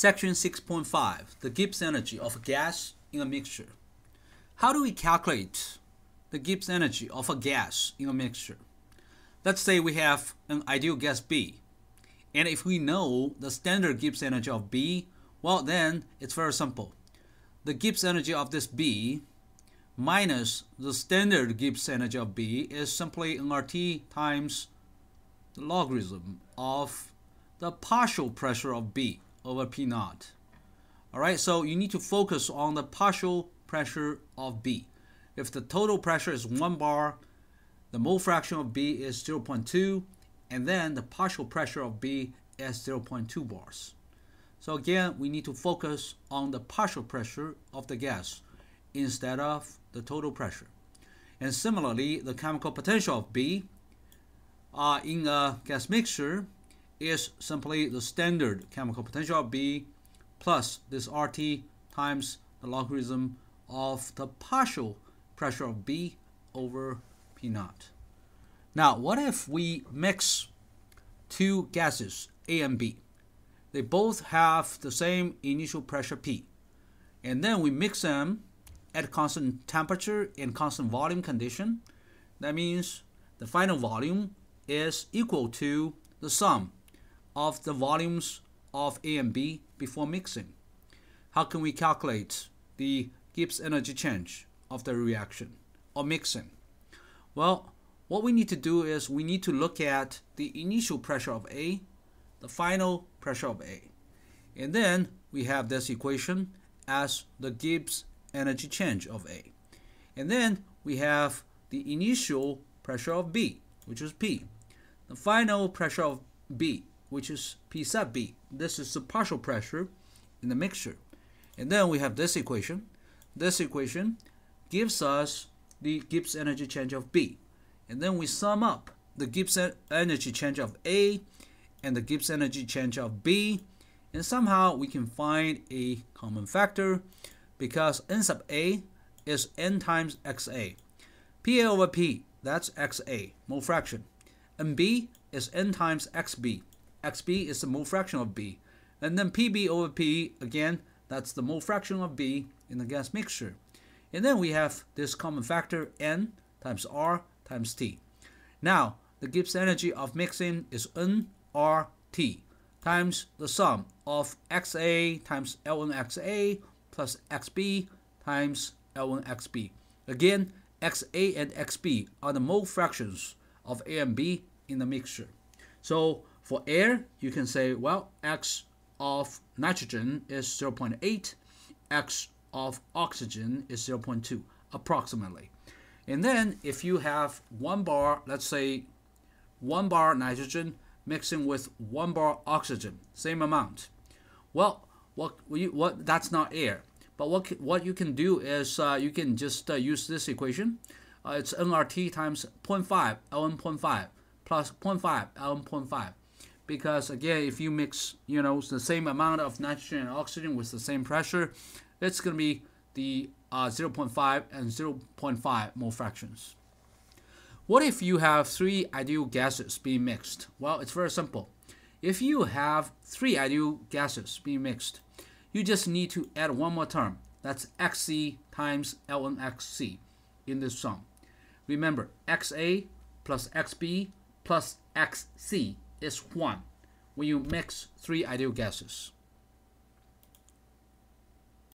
Section 6.5 The Gibbs energy of a gas in a mixture. How do we calculate the Gibbs energy of a gas in a mixture? Let's say we have an ideal gas B. And if we know the standard Gibbs energy of B, well then it's very simple. The Gibbs energy of this B minus the standard Gibbs energy of B is simply R T times the logarithm of the partial pressure of B over P naught. All right, so you need to focus on the partial pressure of B. If the total pressure is one bar, the mole fraction of B is 0.2, and then the partial pressure of B is 0.2 bars. So again, we need to focus on the partial pressure of the gas instead of the total pressure. And similarly, the chemical potential of B uh, in a gas mixture is simply the standard chemical potential B plus this RT times the logarithm of the partial pressure of B over P naught. Now, what if we mix two gases, A and B? They both have the same initial pressure P. And then we mix them at constant temperature and constant volume condition. That means the final volume is equal to the sum of the volumes of A and B before mixing. How can we calculate the Gibbs energy change of the reaction or mixing? Well, what we need to do is we need to look at the initial pressure of A, the final pressure of A. And then we have this equation as the Gibbs energy change of A. And then we have the initial pressure of B, which is P, the final pressure of B, which is P sub B. This is the partial pressure in the mixture. And then we have this equation. This equation gives us the Gibbs energy change of B. And then we sum up the Gibbs energy change of A and the Gibbs energy change of B. And somehow we can find a common factor because N sub A is N times XA. PA over P, that's XA, mole fraction. and B is N times XB, xb is the mole fraction of b. And then pb over p, again, that's the mole fraction of b in the gas mixture. And then we have this common factor n times r times t. Now, the Gibbs energy of mixing is nRT times the sum of xa times Xa plus xb times Xb. Again, xa and xb are the mole fractions of a and b in the mixture. So for air, you can say, well, X of nitrogen is 0.8, X of oxygen is 0.2, approximately. And then if you have one bar, let's say one bar nitrogen mixing with one bar oxygen, same amount. Well, what, what that's not air. But what, what you can do is uh, you can just uh, use this equation. Uh, it's nRT times 0.5, ln 0.5 plus 0.5, ln 0.5 because again, if you mix, you know, the same amount of nitrogen and oxygen with the same pressure, it's going to be the uh, 0.5 and 0.5 mole fractions. What if you have three ideal gases being mixed? Well, it's very simple. If you have three ideal gases being mixed, you just need to add one more term. That's Xc times Lnxc in this sum. Remember, Xa plus Xb plus Xc is 1 when you mix three ideal gases.